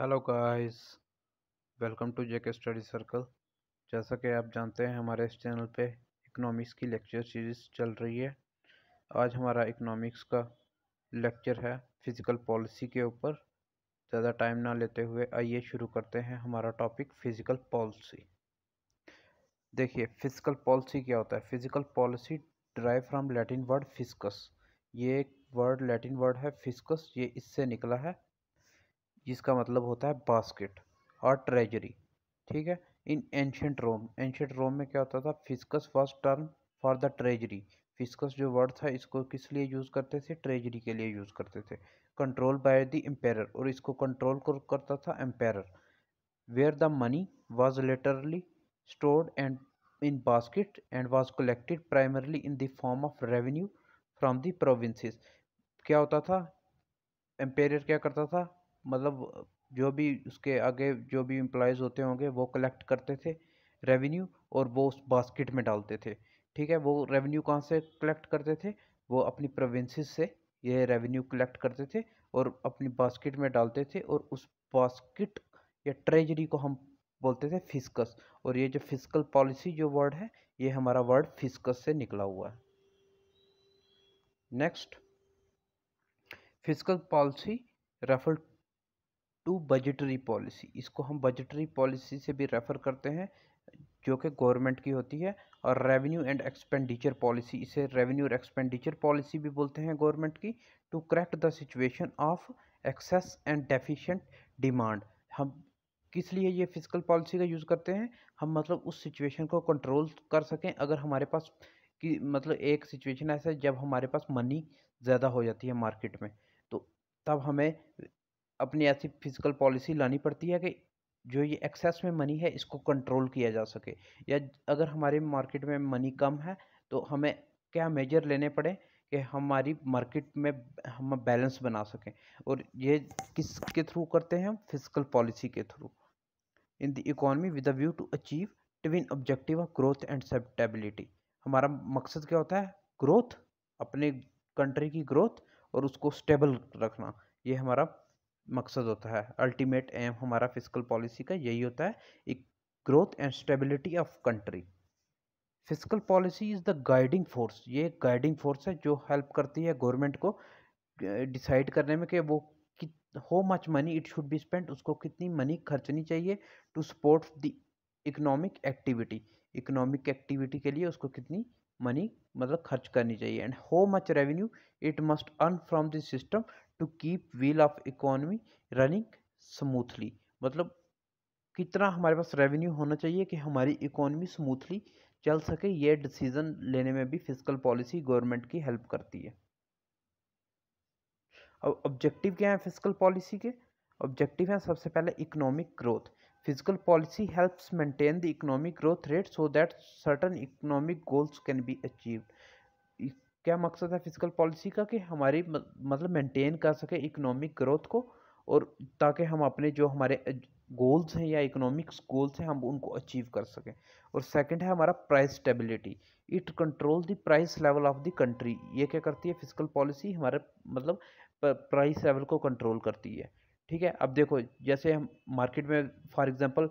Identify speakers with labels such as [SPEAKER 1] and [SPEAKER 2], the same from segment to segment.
[SPEAKER 1] Hello guys welcome to JK study circle जैसा कि आप जानते हैं हमारे इस चैनल पे इकोनॉमिक्स की लेक्चर सीरीज़ चल रही है आज हमारा इकोनॉमिक्स का लेक्चर है फिज़िकल पॉलिसी के ऊपर ज़्यादा टाइम ना लेते हुए आइए शुरू करते हैं हमारा टॉपिक फिज़िकल पॉलिसी देखिए फिज़िकल पॉलिसी क्या होता है physical policy drive from Latin word fiscus ये एक वर्ड लैटिन वर्ड है फिजकस ये इससे निकला है जिसका मतलब होता है बास्केट और ट्रेजरी ठीक है इन एंशंट रोम एंशंट रोम में क्या होता था fiscus first term for the treasury fiscus जो वर्ड था इसको किस लिए यूज़ करते थे ट्रेजरी के लिए यूज़ करते थे कंट्रोल बाय द एम्पेयर और इसको कंट्रोल करता था empire where the money was literally stored and in basket and was collected primarily in the form of revenue from the provinces क्या होता था एम्पेरियर क्या करता था मतलब जो भी उसके आगे जो भी एम्प्लॉयज़ होते होंगे वो कलेक्ट करते थे रेवेन्यू और वो उस बास्केट में डालते थे ठीक है वो रेवेन्यू कहाँ से कलेक्ट करते थे वो अपनी प्रोविंसेस से ये रेवेन्यू कलेक्ट करते थे और अपनी बास्केट में डालते थे और उस बास्केट या ट्रेजरी को हम बोलते थे फिस्कस और ये जो फिजिकल पॉलिसी जो वर्ड है ये हमारा वर्ड फिस्कस से निकला हुआ है next physical policy refer to budgetary policy इसको हम बजटरी पॉलिसी से भी रेफ़र करते हैं जो कि गवर्नमेंट की होती है और रेवेन्यू एंड एक्सपेंडिचर पॉलिसी इसे रेवेन्यू और एक्सपेंडिचर पॉलिसी भी बोलते हैं गवर्नमेंट की to correct the situation of excess and deficient demand हम किस लिए ये फिजिकल पॉलिसी का यूज़ करते हैं हम मतलब उस सिचुएशन को कंट्रोल कर सकें अगर हमारे पास कि मतलब एक सिचुएशन ऐसा है जब हमारे पास मनी ज़्यादा हो जाती है मार्केट में तो तब हमें अपनी ऐसी फिजिकल पॉलिसी लानी पड़ती है कि जो ये एक्सेस में मनी है इसको कंट्रोल किया जा सके या अगर हमारे मार्केट में मनी कम है तो हमें क्या मेजर लेने पड़े कि हमारी मार्केट में हम बैलेंस बना सकें और ये किसके थ्रू करते हैं हम फिजिकल पॉलिसी के through in the economy with view to achieve twin objective of growth and stability हमारा मकसद क्या होता है ग्रोथ अपने कंट्री की ग्रोथ और उसको स्टेबल रखना ये हमारा मकसद होता है अल्टीमेट एम हमारा फिजिकल पॉलिसी का यही होता है एक growth and stability of country physical policy is the guiding force ये गाइडिंग फोर्स है जो हेल्प करती है गवर्नमेंट को डिसाइड करने में कि वो how much money it should be spend उसको कितनी मनी खर्चनी चाहिए to support the economic activity economic activity के लिए उसको कितनी मनी मतलब खर्च करनी चाहिए and how much revenue it must earn from this system to keep wheel of economy running smoothly मतलब कितना हमारे पास रेवेन्यू होना चाहिए कि हमारी इकोनॉमी स्मूथली चल सके ये डिसीज़न लेने में भी फिजिकल पॉलिसी गवर्नमेंट की हेल्प करती है अब ऑब्जेक्टिव क्या है फिजिकल पॉलिसी के ऑब्जेक्टिव है सबसे पहले economic growth physical policy helps maintain the economic growth rate so that certain economic goals can be achieve क्या मकसद है फिजिकल पॉलिसी का कि हमारी मतलब मेंटेन कर सके इकोनॉमिक ग्रोथ को और ताकि हम अपने जो हमारे गोल्स हैं या इकोनॉमिक्स गोल्स हैं हम उनको अचीव कर सकें और सेकंड है हमारा price stability it control the price level of the country ये क्या करती है फिजिकल पॉलिसी हमारे मतलब प्राइस लेवल को कंट्रोल करती है ठीक है अब देखो जैसे हम मार्केट में फॉर एग्जांपल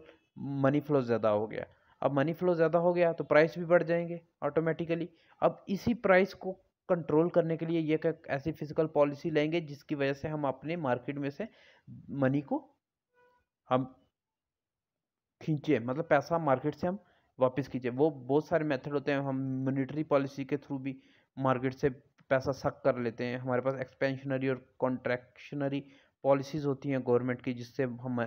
[SPEAKER 1] मनी फ्लो ज़्यादा हो गया अब मनी फ्लो ज़्यादा हो गया तो प्राइस भी बढ़ जाएंगे ऑटोमेटिकली अब इसी प्राइस को कंट्रोल करने के लिए ये एक ऐसी फिजिकल पॉलिसी लेंगे जिसकी वजह से हम अपने मार्केट में से मनी को हम खींचे मतलब पैसा मार्केट से हम वापस खींचे वो बहुत सारे मेथड होते हैं हम मोनिटरी पॉलिसी के थ्रू भी मार्केट से पैसा सक कर लेते हैं हमारे पास एक्सपेंशनरी और कॉन्ट्रैक्शनरी पॉलिसीज़ होती हैं गवर्नमेंट की जिससे हम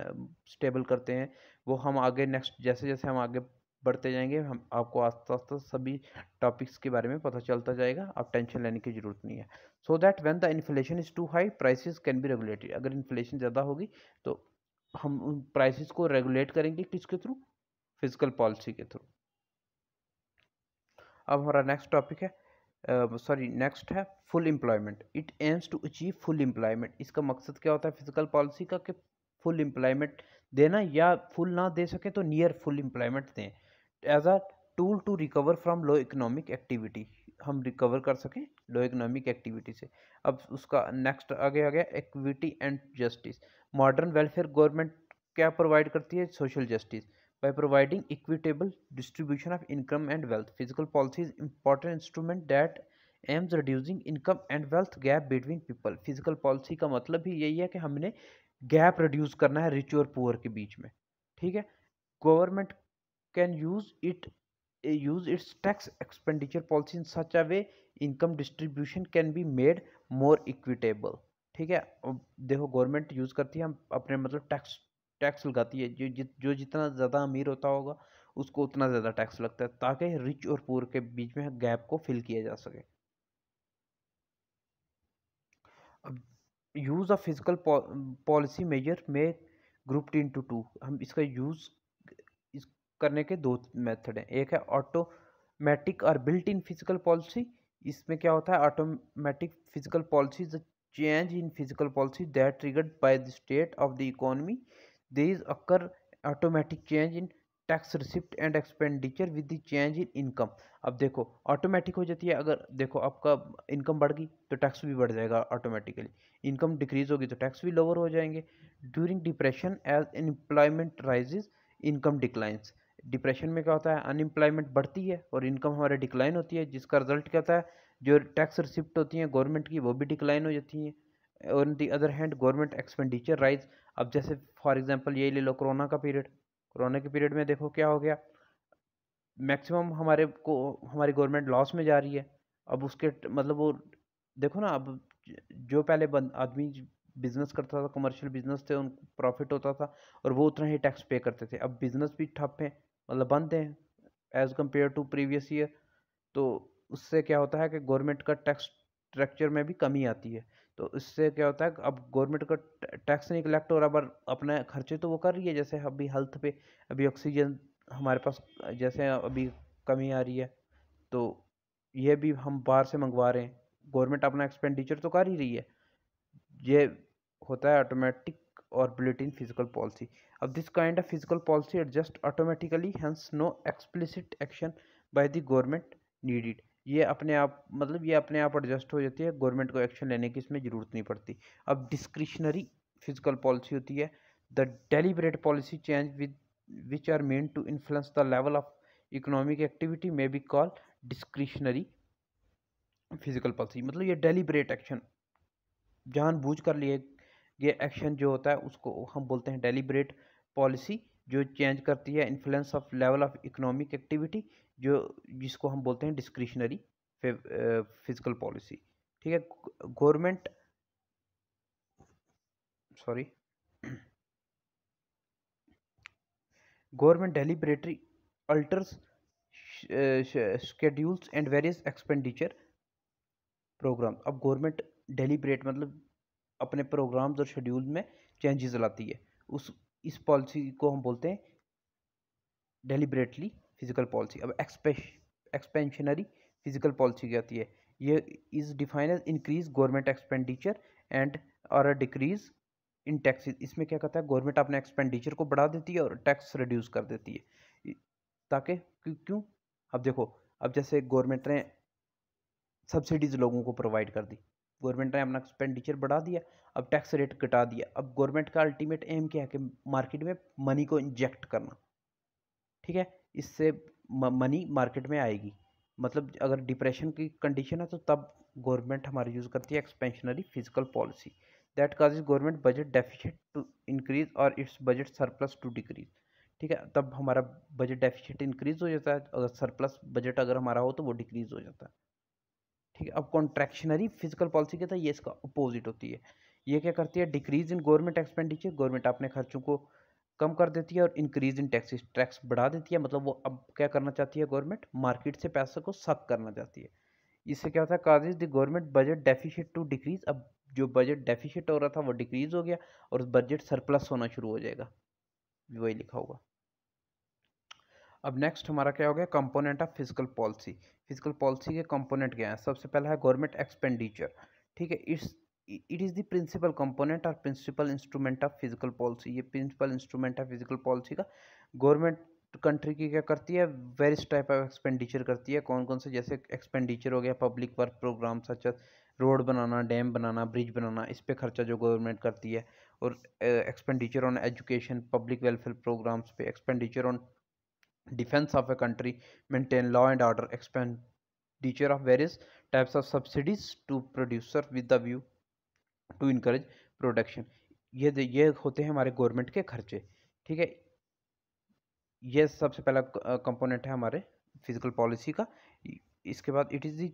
[SPEAKER 1] स्टेबल करते हैं वो हम आगे नेक्स्ट जैसे जैसे हम आगे बढ़ते जाएंगे हम आपको आस्ता तो आस्ता सभी टॉपिक्स के बारे में पता चलता जाएगा आप टेंशन लेने की जरूरत नहीं है so that when the inflation is too high prices can be regulated अगर इन्फ्लेशन ज़्यादा होगी तो हम उन प्राइसेस को रेगुलेट करेंगे किसके थ्रू फिजिकल पॉलिसी के थ्रू अब हमारा नेक्स्ट टॉपिक है सॉरी uh, नेक्स्ट है full employment it aims to achieve full employment इसका मकसद क्या होता है फिजिकल पॉलिसी का कि फुल एम्प्लॉयमेंट देना या फुल ना दे सके तो नियर फुल एम्प्लॉयमेंट दें as a tool to recover from low economic activity हम रिकवर कर सकें लो इकोनॉमिक एक्टिविटी से अब उसका नेक्स्ट आगे आ गया equity and justice modern welfare government क्या प्रोवाइड करती है social justice by providing equitable distribution of income and wealth physical policy is important instrument that aims reducing income and wealth gap between people physical policy का मतलब ही यही है कि हमने gap reduce करना है रिच और पुअर के बीच में ठीक है government can use it uh, use its tax expenditure policy in such a way income distribution can be made more equitable ठीक है देखो गवर्नमेंट यूज़ करती है हम अपने मतलब टैक्स टैक्स लगाती है जो जित जो जितना ज़्यादा अमीर होता होगा उसको उतना ज़्यादा टैक्स लगता है ताकि रिच और पुअर के बीच में गैप को फिल किया जा सके अब use of physical policy major में ग्रुप्ड इनटू टू हम इसका यूज़ करने के दो मेथड हैं एक है ऑटोमेटिक और बिल्ट इन फिजिकल पॉलिसी इसमें क्या होता है automatic physical policy the change in physical policy that triggered by the state of the economy is occur automatic change in tax receipt and expenditure with the change in income अब देखो automatic हो जाती है अगर देखो आपका income बढ़ गई तो टैक्स भी बढ़ जाएगा ऑटोमेटिकली इनकम डिक्रीज होगी तो टैक्स भी लोअर हो जाएंगे during depression as employment rises income declines depression में क्या होता है अनएम्प्लॉयमेंट बढ़ती है और इनकम हमारे डिक्लाइन होती है जिसका रिजल्ट क्या होता है जो टैक्स रिसिप्ट होती हैं गवर्नमेंट की वो भी डिक्लाइन हो जाती हैं in the other hand government expenditure rise अब जैसे फॉर एग्जांपल ये ले लो कोरोना का पीरियड कोरोना के पीरियड में देखो क्या हो गया मैक्सिमम हमारे को हमारी गवर्नमेंट लॉस में जा रही है अब उसके मतलब वो देखो ना अब जो पहले आदमी बिज़नेस करता था कमर्शियल बिज़नेस थे उन प्रॉफिट होता था और वो उतना ही टैक्स पे करते थे अब बिज़नेस भी ठप हैं मतलब बंद हैं as compare to previous year तो उससे क्या होता है कि गवर्नमेंट का टैक्स स्ट्रक्चर में भी कमी आती है तो इससे क्या होता है अब गवर्नमेंट का टैक्स नहीं कलेक्ट हो रहा पर अपने खर्चे तो वो कर रही है जैसे अभी हेल्थ पे अभी ऑक्सीजन हमारे पास जैसे अभी कमी आ रही है तो ये भी हम बाहर से मंगवा रहे हैं गवर्नमेंट अपना एक्सपेंडिचर तो कर ही रही है ये होता है ऑटोमेटिक और बुलेटिन फिजिकल पॉलिसी अब this kind of physical policy adjust automatically hence no explicit action by the government needed ये अपने आप मतलब ये अपने आप एडजस्ट हो जाती है गवर्नमेंट को एक्शन लेने की इसमें ज़रूरत नहीं पड़ती अब डिस्क्रिशनरी फिजिकल पॉलिसी होती है the deliberate policy change with which are meant to influence the level of economic activity may be call discretionary physical policy मतलब ये डेलीबरेट एक्शन जानबूझ कर लिए ये एक्शन जो होता है उसको हम बोलते हैं डेलीबरेट पॉलिसी जो चेंज करती है influence of level of economic activity जो जिसको हम बोलते हैं डिस्क्रिशनरी फिजिकल पॉलिसी ठीक है government sorry government deliberately alters schedules and various expenditure programme अब गवर्नमेंट डेलीबरेट मतलब अपने प्रोग्राम्स और शेड्यूल में चेंजेस लाती है उस इस पॉलिसी को हम बोलते हैं डेलीबरेटली फिजिकल पॉलिसी अब एक्सपेंशनरी फिजिकल पॉलिसी कहती है ये is define as increase government expenditure and और डिक्रीज इन टैक्सेस इसमें क्या कहता है गवर्नमेंट अपने एक्सपेंडिचर को बढ़ा देती है और टैक्स रिड्यूस कर देती है ताकि क्यों अब देखो अब जैसे गवर्नमेंट ने सब्सिडीज़ लोगों को प्रोवाइड कर दी गवर्नमेंट ने अपना एक्सपेंडिचर बढ़ा दिया अब टैक्स रेट घटा दिया अब गवर्नमेंट का अल्टीमेट एम क्या है कि मार्केट में मनी को इंजेक्ट करना ठीक है इससे मनी मार्केट में आएगी मतलब अगर डिप्रेशन की कंडीशन है तो तब गवर्नमेंट हमारी यूज़ करती है expansionary physical policy that is government budget deficit to increase और its budget surplus to decrease ठीक है तब हमारा बजट डेफिशिट इंक्रीज हो जाता है अगर सरप्लस बजट अगर हमारा हो तो वो डिक्रीज हो जाता है ठीक है अब कॉन्ट्रैक्शनरी फिजिकल पॉलिसी क्या था ये इसका अपोजिट होती है ये क्या करती है decrease in government expenditure government अपने खर्चों को कम कर देती है और इंक्रीज इन टैक्सेस टैक्स बढ़ा देती है मतलब वो अब क्या करना चाहती है गवर्नमेंट मार्केट से पैसे को सक करना चाहती है इससे क्या होता है causes the government budget deficit to decrease अब जो बजट डेफिशिट हो रहा था वो डिक्रीज हो गया और बजट सरप्लस होना शुरू हो जाएगा वही लिखा होगा अब नेक्स्ट हमारा क्या हो गया component of physical policy physical policy के कंपोनेंट क्या हैं सबसे पहला है गवर्नमेंट एक्सपेंडिचर ठीक है it's it is the principal component और principal instrument of physical policy ये प्रिंसिपल इंस्ट्रूमेंट है फिजिकल पॉलिसी का गवर्नमेंट कंट्री की क्या करती है वेरिस टाइप ऑफ एक्सपेंडिचर करती है कौन कौन से जैसे एक्सपेंडिचर हो गया public work programme such road बनाना डैम बनाना ब्रिज बनाना इस पर खर्चा जो गवर्नमेंट करती है और expenditure on education public welfare programmes पे expenditure on defense of a country, maintain law and order, expenditure of various types of subsidies to producer with the view to encourage production. ये ये होते हैं हमारे government के खर्चे ठीक है ये सबसे पहला कंपोनेंट है हमारे फिजिकल पॉलिसी का इसके बाद it is the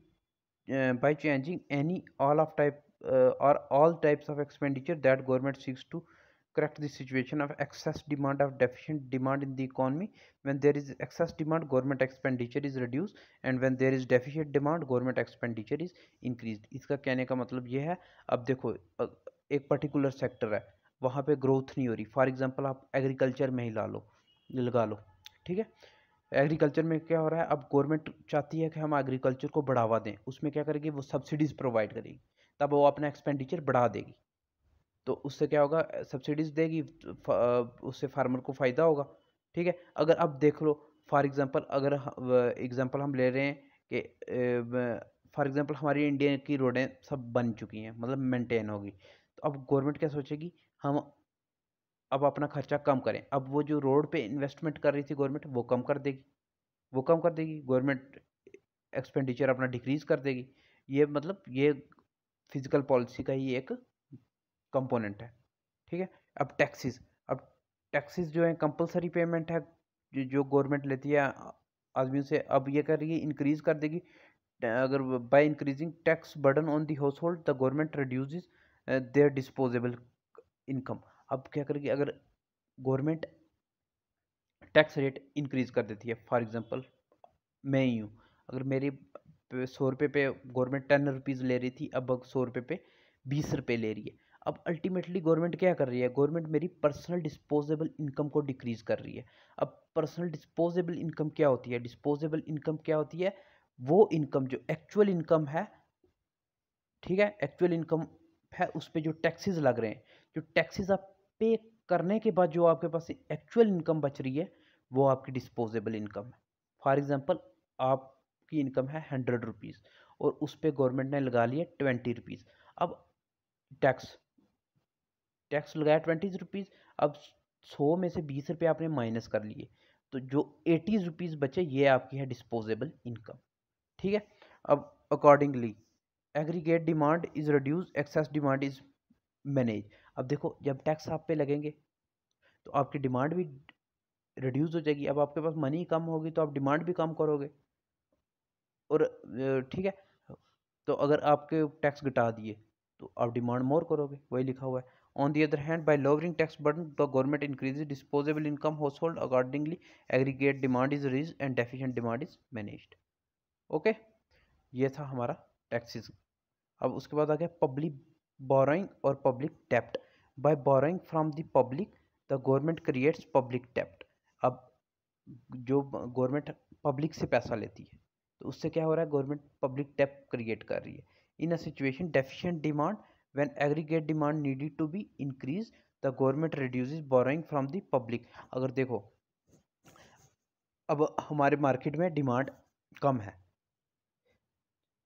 [SPEAKER 1] by changing any all of type और all types of expenditure that government seeks to correct the situation of excess demand of deficient demand in the economy when there is excess demand government expenditure is reduced and when there is deficient demand government expenditure is increased iska kehne ka matlab ye hai ab dekho ek particular sector hai wahan pe growth nahi ho rahi for example aap agriculture mein hi la lo laga lo theek hai agriculture में क्या हो रहा है अब government चाहती है कि हम एग्रीकल्चर को बढ़ावा दें उसमें क्या करेगी वो सब्सिडीज़ प्रोवाइड करेगी तब वो अपना एक्सपेंडिचर बढ़ा देगी तो उससे क्या होगा सब्सिडीज़ देगी उससे फार्मर को फ़ायदा होगा ठीक है अगर आप देख लो फॉर एग्ज़ाम्पल अगर एग्ज़ाम्पल हम ले रहे हैं कि फॉर एग्ज़ाम्पल हमारी इंडिया की रोडें सब बन चुकी हैं मतलब मेंटेन होगी तो अब गवर्नमेंट क्या सोचेगी हम अब अपना खर्चा कम करें अब वो जो रोड पे इन्वेस्टमेंट कर रही थी गवर्नमेंट वो कम कर देगी वो कम कर देगी गवर्नमेंट एक्सपेंडिचर अपना डिक्रीज़ कर देगी ये मतलब ये फिज़िकल पॉलिसी का ही एक कंपोनेंट है ठीक है अब टैक्सीज अब टैक्सीज जो है कंपलसरी पेमेंट है जो जो गवर्नमेंट लेती है आदमियों से अब ये कर रही है इंक्रीज कर देगी अगर by increasing tax burden on the household the government reduce their disposable income अब क्या करेगी अगर गवर्नमेंट टैक्स रेट इंक्रीज कर देती है फॉर एग्जांपल मैं ही हूँ अगर मेरी सौ रुपये पे गवर्नमेंट टेन रुपीज़ ले रही थी अब सौ रुपये पे बीस रुपये ले रही है अब अल्टीमेटली गवर्नमेंट क्या कर रही है गवर्नमेंट मेरी पर्सनल डिस्पोजेबल इनकम को डिक्रीज कर रही है अब पर्सनल डिस्पोजेबल इनकम क्या होती है डिस्पोजेबल इनकम क्या होती है वो इनकम जो एक्चुअल इनकम है ठीक है एक्चुअल इनकम है उस पर जो टैक्सेस लग रहे हैं जो टैक्सेस आप पे करने के बाद जो आपके पास एक्चुअल इनकम बच रही है वो आपकी डिस्पोजेबल इनकम है फॉर एग्ज़ाम्पल आपकी इनकम है हंड्रेड रुपीज़ और उस पर गवर्नमेंट ने लगा लिया ट्वेंटी रुपीज़ अब टैक्स टैक्स लगाया ट्वेंटीज़ रुपीज़ अब सौ में से बीस रुपये आपने माइनस कर लिए तो जो एटीज़ रुपीज़ बचे ये आपकी है डिस्पोजेबल इनकम ठीक है अब accordingly aggregate demand is reduce excess demand is manage अब देखो जब टैक्स आप पे लगेंगे तो आपकी डिमांड भी रिड्यूस हो जाएगी अब आपके पास मनी कम होगी तो आप डिमांड भी कम करोगे और ठीक है तो अगर आपके टैक्स घटा दिए तो आप डिमांड मोर करोगे वही लिखा हुआ है On the other hand, by lowering tax burden, the government increases disposable income household accordingly. Aggregate demand is raised and deficient demand is managed. Okay okay? ये था हमारा टैक्सेस अब उसके बाद आ गया पब्लिक बोरोइंग और public dept bye borrowing from the public the government creates public डेप्ट अब जो गवर्नमेंट पब्लिक से पैसा लेती है तो उससे क्या हो रहा है गवर्नमेंट पब्लिक डेप्ट क्रिएट कर रही है in a situation deficient demand when aggregate demand needed to be increase the government reduces borrowing from the public अगर देखो अब हमारे मार्केट में डिमांड कम है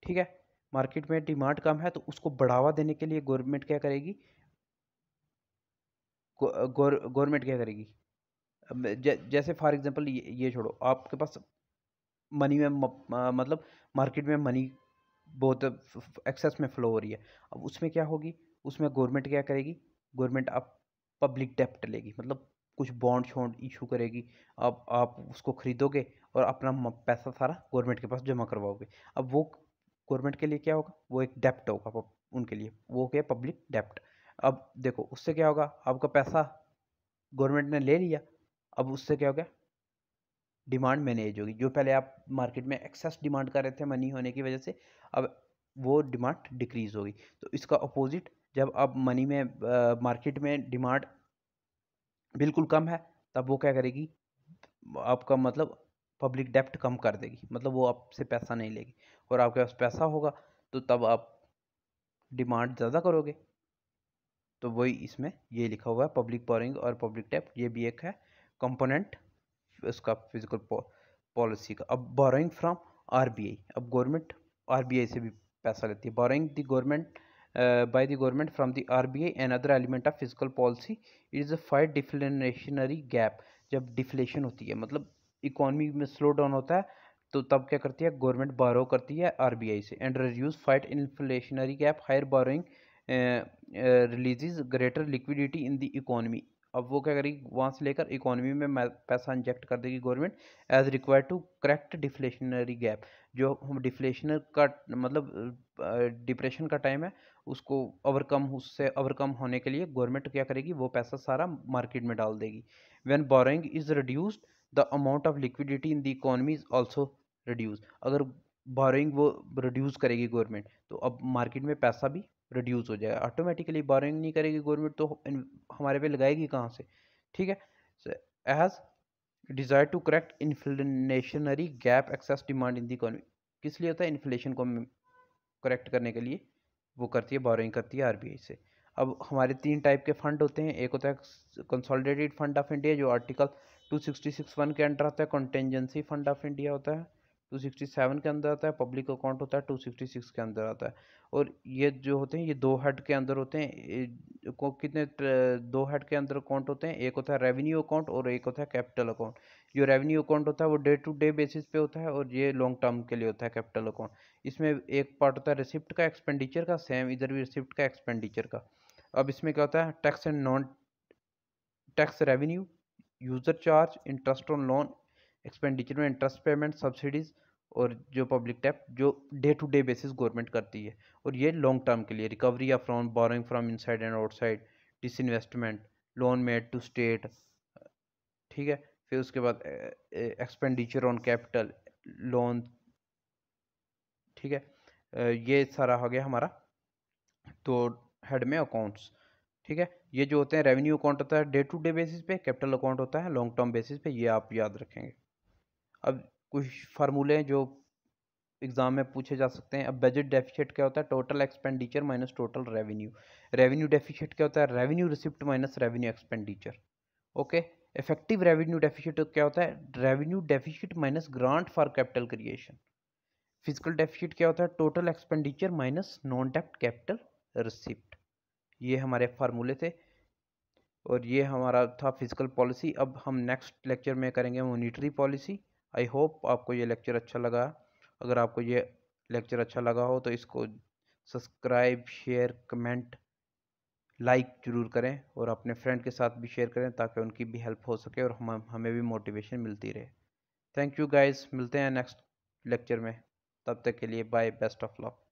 [SPEAKER 1] ठीक है मार्केट में डिमांड कम है तो उसको बढ़ावा देने के लिए गवर्नमेंट क्या करेगी गवर्नमेंट क्या करेगी जैसे फॉर एग्जांपल ये, ये छोड़ो आपके पास मनी में मतलब मार्केट में मनी बहुत एक्सेस में फ़्लो हो रही है अब उसमें क्या होगी उसमें गवर्नमेंट क्या करेगी गवर्नमेंट आप पब्लिक डेप्ट लेगी मतलब कुछ बॉन्ड शॉन्ड इशू करेगी अब आप उसको ख़रीदोगे और अपना पैसा सारा गवर्नमेंट के पास जमा करवाओगे अब वो गवर्नमेंट के लिए क्या होगा वो एक डेप्ट होगा उनके लिए वो क्या पब्लिक डेप्ट अब देखो उससे क्या होगा आपका पैसा गवर्नमेंट ने ले लिया अब उससे क्या हो गया डिमांड मैनेज होगी जो पहले आप मार्केट में एक्सेस डिमांड कर रहे थे मनी होने की वजह से अब वो डिमांड डिक्रीज़ होगी तो इसका अपोजिट जब अब मनी में मार्केट में डिमांड बिल्कुल कम है तब वो क्या करेगी आपका मतलब पब्लिक डेप्ट कम कर देगी मतलब वो आपसे पैसा नहीं लेगी और आपके पास पैसा होगा तो तब आप डिमांड ज़्यादा करोगे तो वही इसमें ये लिखा हुआ है पब्लिक बोरिंग और पब्लिक डेप्ट ये भी एक है कंपोनेंट उसका फिजिकल पॉलिसी का अब बोरोइंग फ्राम आरबीआई अब गवर्नमेंट आरबीआई से भी पैसा लेती है borrowing the government by the government from the and other element of physical policy it is a fight deflationary gap जब डिफ्लेशन होती है मतलब इकोनॉमी में स्लो डाउन होता है तो तब क्या करती है गवर्नमेंट बारो करती है आरबीआई से and reduce fight inflationary gap higher borrowing releases greater liquidity in the economy अब वो क्या करेगी वहाँ से लेकर इकोनॉमी में पैसा इंजेक्ट कर देगी government as require to correct deflationary gap जो हम डिफ्लेशनर का मतलब डिप्रेशन का टाइम है उसको ओवरकम उससे ओवरकम होने के लिए गवर्नमेंट क्या करेगी वो पैसा सारा मार्केट में डाल देगी when borrowing is reduced the amount of liquidity in the economy is also reduce अगर बोरोइंग वो रिड्यूस करेगी गवर्नमेंट तो अब मार्केट में पैसा भी रिड्यूस हो जाएगा ऑटोमेटिकली बॉरिंग नहीं करेगी गवर्नमेंट तो हमारे पे लगाएगी कहाँ से ठीक है as desire to correct inflationary gap excess demand in the economy किस लिए होता है इन्फ्लेशन को करेक्ट करने के लिए वो करती है बॉरिंग करती है आरबीआई से अब हमारे तीन टाइप के फंड होते हैं एक होता है कंसोलिडेटेड फंड ऑफ इंडिया जो article two sixty six one के अंडर आता है कॉन्टेंजेंसी फंड ऑफ इंडिया होता है टू सिक्सटी सेवन के अंदर आता है पब्लिक अकाउंट होता है टू सिक्सटी सिक्स के अंदर आता है और ये जो होते हैं ये दो हेड के अंदर होते हैं को कितने दो हेड के अंदर अकाउंट होते हैं एक होता है रेवेन्यू अकाउंट और एक होता है कैपिटल अकाउंट जो रेवेन्यू अकाउंट होता है वो डे टू डे बेसिस पे होता है और ये लॉन्ग टर्म के लिए होता है कैपिटल अकाउंट इसमें एक पार्ट होता है रिसिप्ट का एक्सपेंडिचर का सेम इधर भी रिसिप्ट का एक्सपेंडिचर का अब इसमें क्या होता है tax and non tax revenue user charge interest on loan expenditure में इंटरेस्ट पेमेंट सब्सिडीज़ और जो पब्लिक टैप जो day to day basis government करती है और ये लॉन्ग टर्म के लिए रिकवरी या from borrowing from inside and outside disinvestment loan made to state ठीक है फिर उसके बाद एक्सपेंडिचर ऑन कैपिटल लोन ठीक है ये सारा हो गया हमारा तो हेड में अकाउंट्स ठीक है ये जो होते हैं रेवेन्यू अकाउंट होता है डे टू डे बेसिस पे कैपिटल अकाउंट होता है लॉन्ग टर्म बेसिस पे ये आप याद रखेंगे अब कुछ फार्मूले हैं जो एग्ज़ाम में पूछे जा सकते हैं अब बजट डेफिशिट क्या होता है total expenditure minus total revenue revenue deficit क्या होता है revenue receipt minus revenue expenditure okay effective revenue deficit क्या होता है revenue deficit minus grant for capital creation fiscal deficit क्या होता है टोटल एक्सपेंडिचर माइनस नॉन डेप्ट कैपिटल रिसिप्ट ये हमारे फार्मूले थे और ये हमारा था फिजिकल पॉलिसी अब हम नेक्स्ट लेक्चर में करेंगे मोनिटरी पॉलिसी आई होप आपको ये लेक्चर अच्छा लगा अगर आपको ये लेक्चर अच्छा लगा हो तो इसको सब्सक्राइब शेयर कमेंट लाइक ज़रूर करें और अपने फ्रेंड के साथ भी शेयर करें ताकि उनकी भी हेल्प हो सके और हम हमें भी मोटिवेशन मिलती रहे थैंक यू गाइस मिलते हैं नेक्स्ट लेक्चर में तब तक के लिए बाय बेस्ट ऑफ लक